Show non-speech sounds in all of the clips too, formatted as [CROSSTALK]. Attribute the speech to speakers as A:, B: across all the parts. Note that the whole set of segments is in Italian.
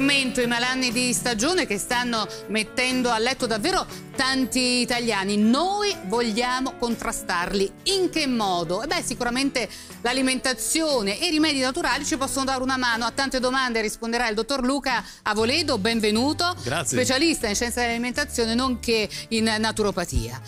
A: tormento i malanni di stagione che stanno mettendo a letto davvero tanti italiani. Noi vogliamo contrastarli. In che modo? E beh, sicuramente l'alimentazione e i rimedi naturali ci possono dare una mano. A tante domande risponderà il dottor Luca Avoledo, benvenuto. Grazie. Specialista in scienza dell'alimentazione nonché in naturopatia.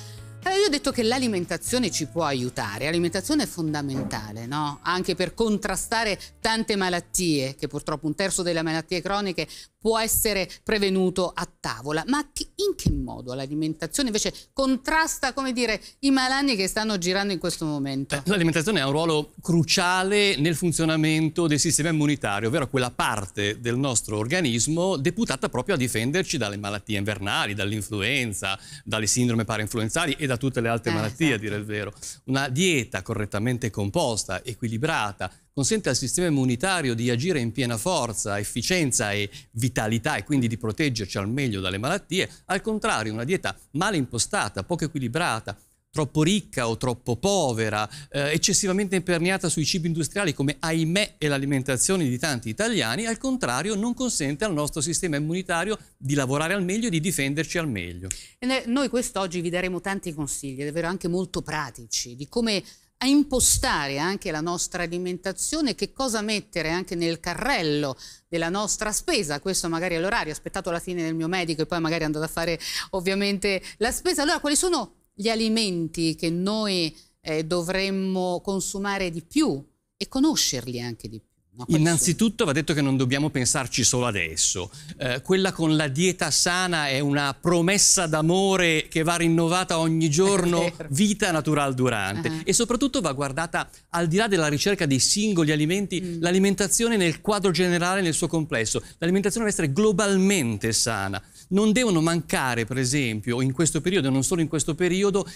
A: Allora, eh, io ho detto che l'alimentazione ci può aiutare, l'alimentazione è fondamentale, no? Anche per contrastare tante malattie, che purtroppo un terzo delle malattie croniche può essere prevenuto a tavola. Ma in che modo l'alimentazione invece contrasta, come dire, i malanni che stanno girando in questo momento? Eh,
B: l'alimentazione ha un ruolo cruciale nel funzionamento del sistema immunitario, ovvero quella parte del nostro organismo deputata proprio a difenderci dalle malattie invernali, dall'influenza, dalle sindrome parainfluenzali e da tutte le altre eh, malattie, esatto. a dire il vero. Una dieta correttamente composta, equilibrata, consente al sistema immunitario di agire in piena forza, efficienza e vitalità e quindi di proteggerci al meglio dalle malattie. Al contrario, una dieta male impostata, poco equilibrata, troppo ricca o troppo povera, eh, eccessivamente imperniata sui cibi industriali come ahimè è l'alimentazione di tanti italiani, al contrario non consente al nostro sistema immunitario di lavorare al meglio e di difenderci al meglio.
A: E noi quest'oggi vi daremo tanti consigli, davvero anche molto pratici, di come a impostare anche la nostra alimentazione, che cosa mettere anche nel carrello della nostra spesa, questo magari all'orario, aspettato la fine del mio medico e poi magari andato a fare ovviamente la spesa. Allora quali sono gli alimenti che noi eh, dovremmo consumare di più e conoscerli anche di più?
B: Innanzitutto va detto che non dobbiamo pensarci solo adesso. Eh, quella con la dieta sana è una promessa d'amore che va rinnovata ogni giorno, [LAUGHS] vita natural durante. Uh ah. -huh. E soprattutto va guardata al di là della ricerca dei singoli alimenti, mm. l'alimentazione nel quadro generale, nel suo complesso. L'alimentazione deve essere globalmente sana. Non devono mancare, per esempio, in questo periodo, e non solo in questo periodo,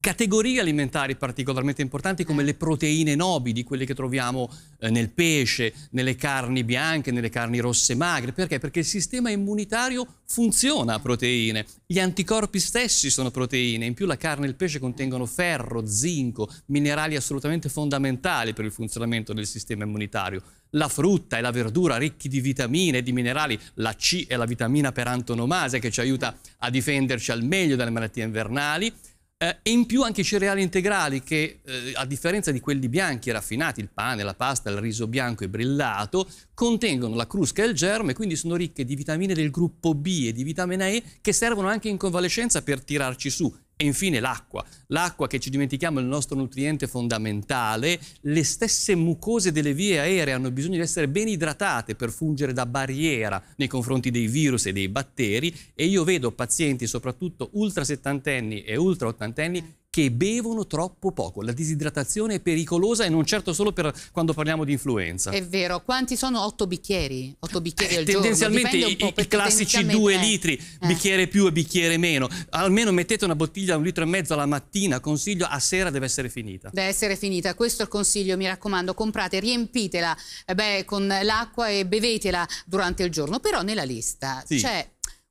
B: categorie alimentari particolarmente importanti come le proteine nobili, quelle che troviamo eh, nel pesce, nelle carni bianche, nelle carni rosse magre. Perché? Perché il sistema immunitario funziona a proteine, gli anticorpi stessi sono proteine, in più la carne e il pesce contengono ferro, zinco, minerali assolutamente fondamentali per il funzionamento del sistema immunitario. La frutta e la verdura ricchi di vitamine e di minerali, la C è la vitamina per antonomasia che ci aiuta a difenderci al meglio dalle malattie invernali eh, e in più anche i cereali integrali che, eh, a differenza di quelli bianchi e raffinati, il pane, la pasta, il riso bianco e brillato, contengono la crusca e il germe, quindi sono ricche di vitamine del gruppo B e di vitamina E che servono anche in convalescenza per tirarci su e infine l'acqua, l'acqua che ci dimentichiamo è il nostro nutriente fondamentale, le stesse mucose delle vie aeree hanno bisogno di essere ben idratate per fungere da barriera nei confronti dei virus e dei batteri e io vedo pazienti, soprattutto ultra settantenni e ultra ottantenni, che bevono troppo poco. La disidratazione è pericolosa e non certo solo per quando parliamo di influenza. È
A: vero, quanti sono? Otto bicchieri? Otto bicchieri eh, al tendenzialmente giorno. Tendenzialmente i, classici due eh. litri,
B: bicchiere più e bicchiere meno. Almeno mettete una bottiglia un litro e mezzo alla mattina, consiglio, a sera deve essere finita.
A: Deve essere finita, questo è il consiglio, mi raccomando, comprate, riempitela eh beh, con l'acqua e bevetela durante il giorno. Però nella lista sì. c'è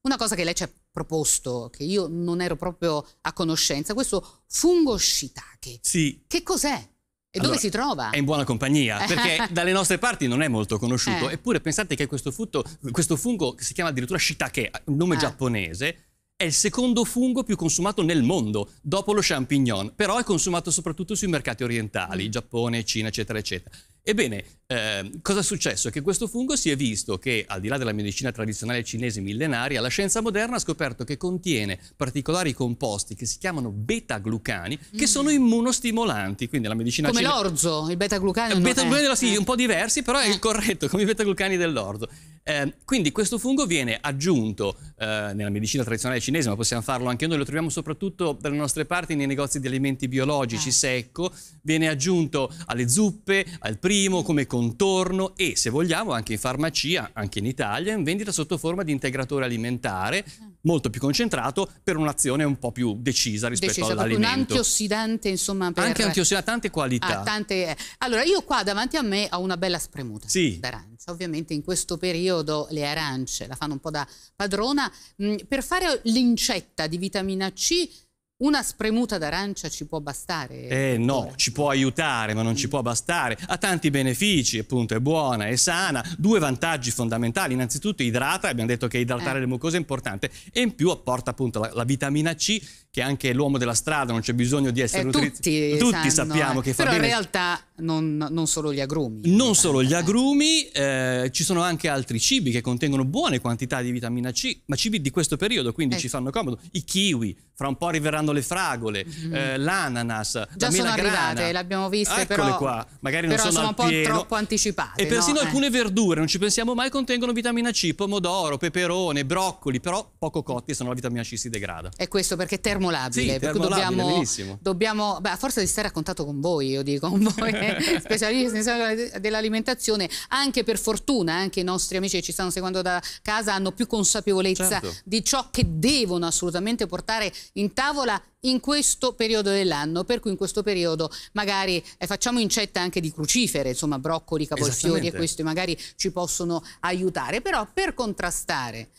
A: una cosa che lei ci ha proposto, che io non ero proprio a conoscenza, questo fungo shiitake. Sì. Che cos'è? E allora, dove si trova? È
B: in buona compagnia, [LAUGHS] perché dalle nostre parti non è molto conosciuto. Eh. Eppure pensate che questo, frutto, questo fungo, che si chiama addirittura shiitake, nome eh. giapponese, è il secondo fungo più consumato nel mondo, dopo lo champignon, però è consumato soprattutto sui mercati orientali, mm. Giappone, Cina, eccetera, eccetera. Ebbene, eh, cosa è successo? Che questo fungo si è visto che, al di là della medicina tradizionale cinese millenaria, la scienza moderna ha scoperto che contiene particolari composti che si chiamano beta-glucani, mm. che sono immunostimolanti. Quindi la medicina Come cinese...
A: l'orzo, il beta-glucano. Eh, beta-glucani,
B: è... sì, un po' diversi, però è il eh. corretto, come i beta-glucani dell'orzo. Eh, quindi questo fungo viene aggiunto eh, nella medicina tradizionale cinese, ma possiamo farlo anche noi, lo troviamo soprattutto dalle nostre parti nei negozi di alimenti biologici eh. secco, viene aggiunto alle zuppe, al primo primo, come contorno e se vogliamo anche in farmacia, anche in Italia, in vendita sotto forma di integratore alimentare, molto più concentrato per un'azione un po' più decisa rispetto decisa, all'alimento. un
A: antiossidante insomma. Per... Anche
B: antiossidante, tante qualità. Ah,
A: tante... Eh. Allora io qua davanti a me ho una bella spremuta sì. d'arancia, ovviamente in questo periodo le arance la fanno un po' da padrona, mm, per fare l'incetta di vitamina C una spremuta d'arancia ci può bastare?
B: Eh no, ci può aiutare, ma non ci mm. può bastare. Ha tanti benefici, appunto, è buona, è sana. Due vantaggi fondamentali. Innanzitutto idrata, abbiamo detto che idratare eh. le mucose è importante. E in più apporta appunto la, la vitamina C, che anche l'uomo della strada non c'è bisogno di essere eh, Tutti, tutti sanno, sappiamo eh. che fa Però bene. in
A: realtà non, non, solo gli agrumi.
B: Non solo gli eh. agrumi, eh, ci sono anche altri cibi che contengono buone quantità di vitamina C, ma cibi di questo periodo, quindi ci ecco. fanno comodo. I kiwi, fra un po' arriveranno arrivando le fragole, mm-hmm. eh, l'ananas, Già la sono melagrana. arrivate, le abbiamo
A: viste Eccole però, qua, magari non sono, sono un po' pieno. troppo anticipate. E no? persino eh.
B: alcune verdure, non ci pensiamo mai, contengono vitamina C, pomodoro, peperone, broccoli, però poco cotti, se no la vitamina C si degrada.
A: E questo perché è termolabile, sì, termolabile dobbiamo, benissimo. dobbiamo beh, a forza di stare a contatto con voi, io dico, con voi [LAUGHS] [LAUGHS] specialisti dell'alimentazione, anche per fortuna, anche i nostri amici che ci stanno seguendo da casa hanno più consapevolezza certo. di ciò che devono assolutamente portare in tavola in questo periodo dell'anno, per cui in questo periodo magari eh, facciamo incetta anche di crucifere, insomma broccoli, cavolfiori e questi magari ci possono aiutare, però per contrastare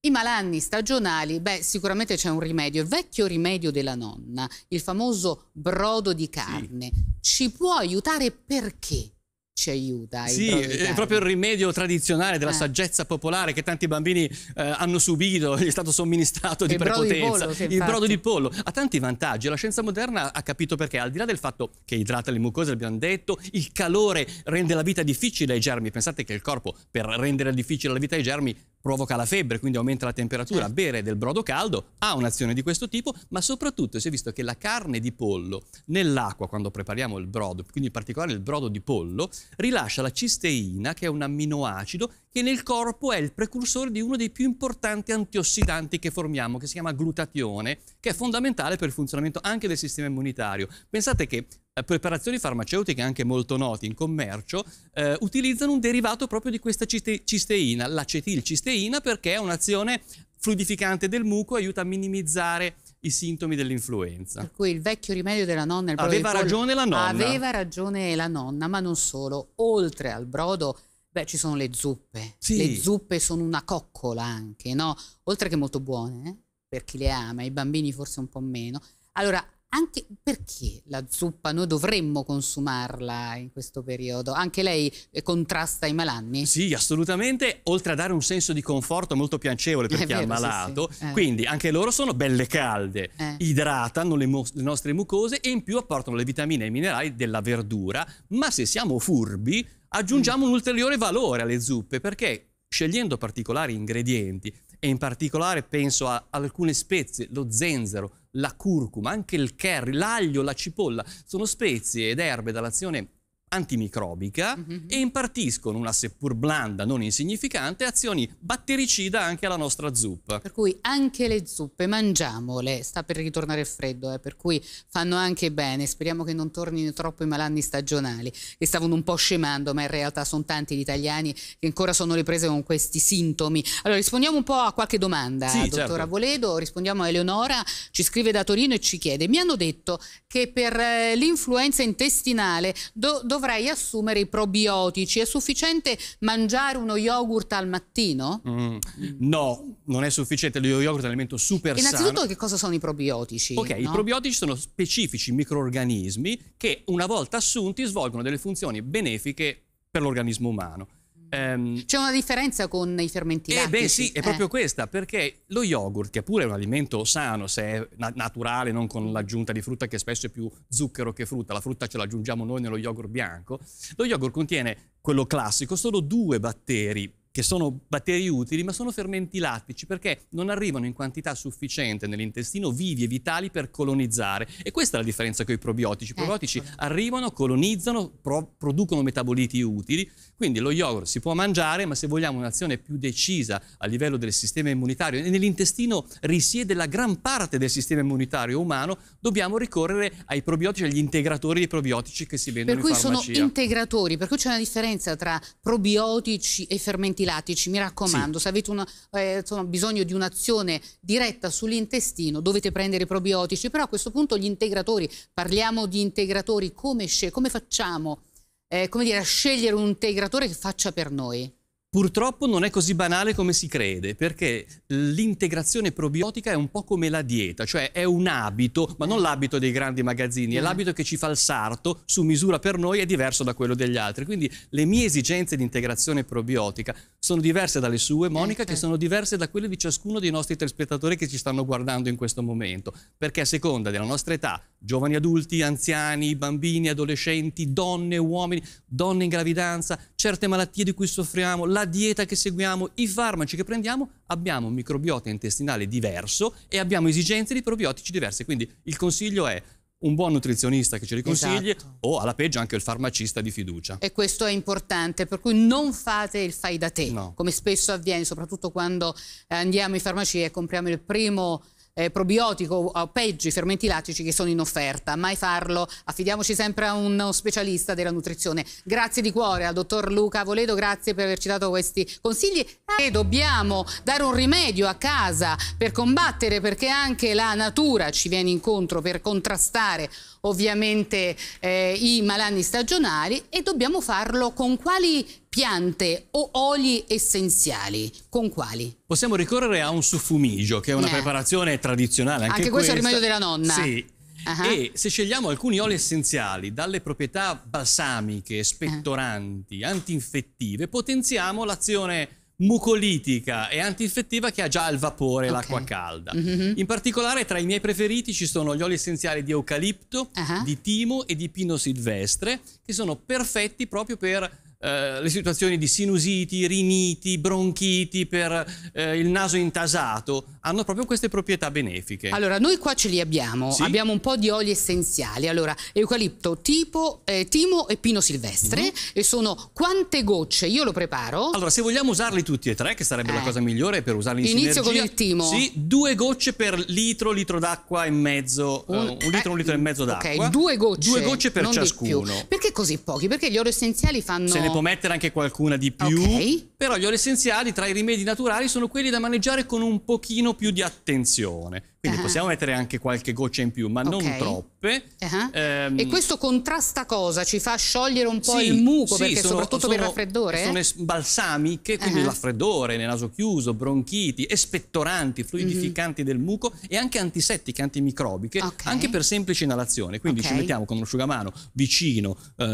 A: i malanni stagionali, beh, sicuramente c'è un rimedio, il vecchio rimedio della nonna, il famoso brodo di carne, sì. ci può aiutare perché? ci aiuta. Sì, è proprio
B: il rimedio tradizionale della eh. saggezza popolare che tanti bambini eh, hanno subito, gli è stato somministrato il di prepotenza. Di pollo, il brodo di pollo ha tanti vantaggi. La scienza moderna ha capito perché, al di là del fatto che idrata le mucose, abbiamo detto, il calore rende la vita difficile ai germi. Pensate che il corpo, per rendere difficile la vita ai germi, provoca la febbre, quindi aumenta la temperatura, certo. bere del brodo caldo ha un'azione di questo tipo, ma soprattutto si è visto che la carne di pollo nell'acqua quando prepariamo il brodo, quindi in particolare il brodo di pollo, rilascia la cisteina che è un amminoacido che nel corpo è il precursore di uno dei più importanti antiossidanti che formiamo, che si chiama glutatione, che è fondamentale per il funzionamento anche del sistema immunitario. Pensate che eh, preparazioni farmaceutiche anche molto note in commercio eh, utilizzano un derivato proprio di questa ciste- cisteina, l'acetilcisteina, perché ha un'azione fluidificante del muco, e aiuta a minimizzare i sintomi dell'influenza. Per
A: cui il vecchio rimedio della nonna... Il aveva ragione la nonna. Aveva ragione la nonna, ma non solo. Oltre al brodo Beh, ci sono le zuppe. Sì. Le zuppe sono una coccola anche, no? Oltre che molto buone, eh? per chi le ama, i bambini forse un po' meno. Allora, anche perché la zuppa noi dovremmo consumarla in questo periodo? Anche lei eh, contrasta i malanni?
B: Sì, assolutamente, oltre a dare un senso di conforto molto piacevole per è chi vero, è ammalato, sì, sì. Eh. quindi anche loro sono belle calde, eh. idratano le, le, nostre mucose e in più apportano le vitamine e i minerali della verdura, ma se siamo furbi aggiungiamo mm. un ulteriore valore alle zuppe perché scegliendo particolari ingredienti e in particolare penso a alcune spezie, lo zenzero, la curcuma, anche il curry, l'aglio, la cipolla, sono spezie ed erbe dall'azione antimicrobica mm-hmm. e impartiscono una seppur blanda, non insignificante, azioni battericida anche alla nostra zuppa. Per
A: cui anche le zuppe, mangiamole, sta per ritornare il freddo, eh, per cui fanno anche bene, speriamo che non tornino troppo i malanni stagionali, che stavano un po' scemando, ma in realtà sono tanti gli italiani che ancora sono riprese con questi sintomi. Allora rispondiamo un po' a qualche domanda, sì, dottora certo. Voledo, rispondiamo a Eleonora, ci scrive da Torino e ci chiede, mi hanno detto che per eh, l'influenza intestinale do, do dovrei assumere i probiotici. È sufficiente mangiare uno yogurt al mattino?
B: Mm, no, non è sufficiente. Lo yogurt è un alimento super Innanzitutto, sano. Innanzitutto che cosa sono i probiotici? Ok, no? i probiotici sono specifici microorganismi che una volta assunti svolgono delle funzioni benefiche per l'organismo umano. Um,
A: C'è una differenza con i fermenti
B: eh beh sì, è eh. proprio questa, perché lo yogurt, che pure è un alimento sano, se è naturale, non con l'aggiunta di frutta che spesso è più zucchero che frutta, la frutta ce l'aggiungiamo noi nello yogurt bianco, lo yogurt contiene, quello classico, solo due batteri che sono batteri utili, ma sono fermenti lattici perché non arrivano in quantità sufficiente nell'intestino vivi e vitali per colonizzare. E questa è la differenza con i probiotici. I ecco. probiotici ecco. arrivano, colonizzano, pro producono metaboliti utili, quindi lo yogurt si può mangiare, ma se vogliamo un'azione più decisa a livello del sistema immunitario, e nell'intestino risiede la gran parte del sistema immunitario umano, dobbiamo ricorrere ai probiotici, agli integratori dei probiotici che si vendono in farmacia. Per cui sono
A: integratori, per cui c'è una differenza tra probiotici e fermenti profilattici, mi raccomando, sì. se avete un, eh, insomma, bisogno di un'azione diretta sull'intestino dovete prendere i probiotici, però a questo punto gli integratori, parliamo di integratori, come, come facciamo eh, come dire, a scegliere un integratore che faccia per noi?
B: Purtroppo non è così banale come si crede, perché l'integrazione probiotica è un po' come la dieta, cioè è un abito, ma non l'abito dei grandi magazzini, è mm. l'abito che ci fa il sarto su misura per noi è diverso da quello degli altri. Quindi le mie esigenze di integrazione probiotica sono diverse dalle sue, eh, Monica, che eh. sono diverse da quelle di ciascuno dei nostri telespettatori che ci stanno guardando in questo momento, perché a seconda della nostra età, giovani adulti, anziani, bambini, adolescenti, donne, uomini, donne in gravidanza, certe malattie di cui soffriamo, la dieta che seguiamo, i farmaci che prendiamo, abbiamo un microbiota intestinale diverso e abbiamo esigenze di probiotici diverse. Quindi il consiglio è un buon nutrizionista che ce li consigli esatto. o alla peggio anche il farmacista di fiducia.
A: E questo è importante, per cui non fate il fai da te, no. come spesso avviene, soprattutto quando eh, andiamo in farmacia e compriamo il primo eh, probiotico o peggio i fermenti lattici che sono in offerta. Mai farlo, affidiamoci sempre a uno specialista della nutrizione. Grazie di cuore al dottor Luca Voledo, grazie per averci dato questi consigli e dobbiamo dare un rimedio a casa per combattere perché anche la natura ci viene incontro per contrastare ovviamente eh, i malanni stagionali e dobbiamo farlo con quali piante o oli essenziali, con
B: quali? Possiamo ricorrere a un suffumigio, che è una eh. preparazione tradizionale. Anche, anche questo è il rimedio della nonna. Sì, Uh -huh. E se scegliamo alcuni oli essenziali dalle proprietà balsamiche, eh. spettoranti, uh -huh. antinfettive, potenziamo l'azione mucolitica e antinfettiva che ha già il vapore, okay. l'acqua calda. Uh mm-hmm. -huh. In particolare tra i miei preferiti ci sono gli oli essenziali di eucalipto, di timo e di pino silvestre, che sono perfetti proprio per eh, le situazioni di sinusiti, riniti, bronchiti, per eh, il naso intasato, hanno proprio queste proprietà benefiche. Allora,
A: noi qua ce li abbiamo, sì? abbiamo un po' di oli essenziali, allora, eucalipto, tipo, eh, timo e pino silvestre, mm -hmm. e sono quante gocce? Io lo preparo.
B: Allora, se vogliamo usarli tutti e tre, che sarebbe la eh. cosa migliore per usarli in Inizio sinergia, con il timo. Sì, due gocce per litro, litro d'acqua e mezzo, eh, un, un litro, un litro e mezzo d'acqua. Ok, due gocce. Due gocce per non ciascuno.
A: Perché così pochi? Perché gli oli essenziali fanno... Se ne ne può
B: mettere anche qualcuna di più. Okay. Però gli oli essenziali tra i rimedi naturali sono quelli da maneggiare con un pochino più di attenzione. Quindi uh eh. -huh. possiamo mettere anche qualche goccia in più, ma okay. non troppe. Uh -huh. ehm... E questo
A: contrasta cosa? Ci fa sciogliere un po' sì, il muco, sì, perché sono, soprattutto sono, per il raffreddore?
B: Sono balsamiche, quindi uh -huh. raffreddore, naso chiuso, bronchiti, espettoranti, fluidificanti del muco e anche antisettiche, antimicrobiche, okay. anche per semplice inalazione. Quindi okay. ci mettiamo con un asciugamano vicino, eh,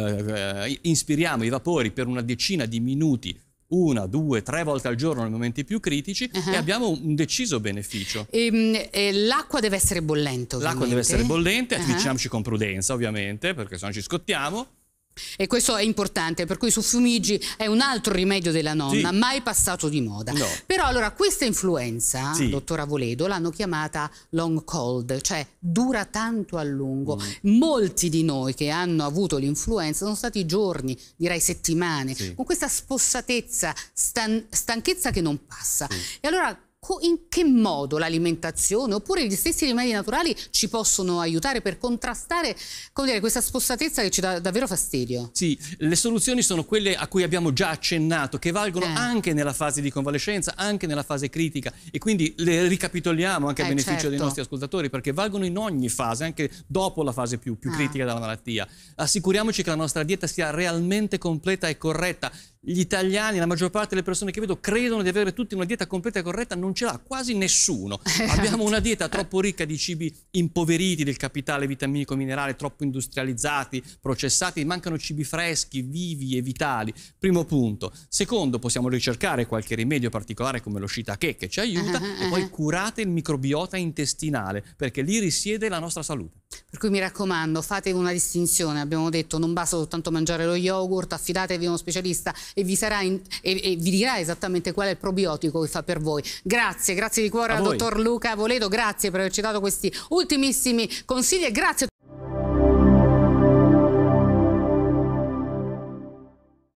B: eh, inspiriamo i vapori per una decina di minuti una, due, tre volte al giorno nei momenti più critici uh-huh. e abbiamo un deciso beneficio.
A: Ehm, eh, l'acqua deve essere bollente L'acqua deve essere bollente, uh-huh. avviciniamoci
B: con prudenza ovviamente perché se no ci scottiamo.
A: E questo è importante, per cui su Fiumigi è un altro rimedio della nonna, sì. mai passato di moda. No. Però allora questa influenza, sì. dottora Voledo, l'hanno chiamata long cold, cioè dura tanto a lungo. Mm. Molti di noi che hanno avuto l'influenza sono stati giorni, direi settimane, sì. con questa spossatezza, stan stanchezza che non passa. E allora in che modo l'alimentazione oppure gli stessi rimedi naturali ci possono aiutare per contrastare dire, questa spossatezza che ci dà davvero fastidio?
B: Sì, le soluzioni sono quelle a cui abbiamo già accennato, che valgono eh. anche nella fase di convalescenza, anche nella fase critica e quindi le ricapitoliamo anche eh, a beneficio certo. dei nostri ascoltatori perché valgono in ogni fase, anche dopo la fase più, più ah. critica della malattia. Assicuriamoci che la nostra dieta sia realmente completa e corretta gli italiani, la maggior parte delle persone che vedo, credono di avere tutti una dieta completa e corretta, non ce l'ha quasi nessuno. [LAUGHS] Esatto. Abbiamo una dieta troppo ricca di cibi impoveriti del capitale vitaminico minerale, troppo industrializzati, processati, mancano cibi freschi, vivi e vitali. Primo punto. Secondo, possiamo ricercare qualche rimedio particolare come lo shiitake che ci aiuta uh ah, -huh, ah, uh ah, -huh. e poi curate il microbiota intestinale, perché lì risiede la nostra salute.
A: Per cui mi raccomando, fate una distinzione, abbiamo detto, non basta soltanto mangiare lo yogurt, affidatevi a uno specialista e vi, sarà in, e, e vi dirà esattamente qual è il probiotico che fa per voi. Grazie, grazie di cuore al dottor Luca Voledo, grazie per averci dato questi ultimissimi consigli e grazie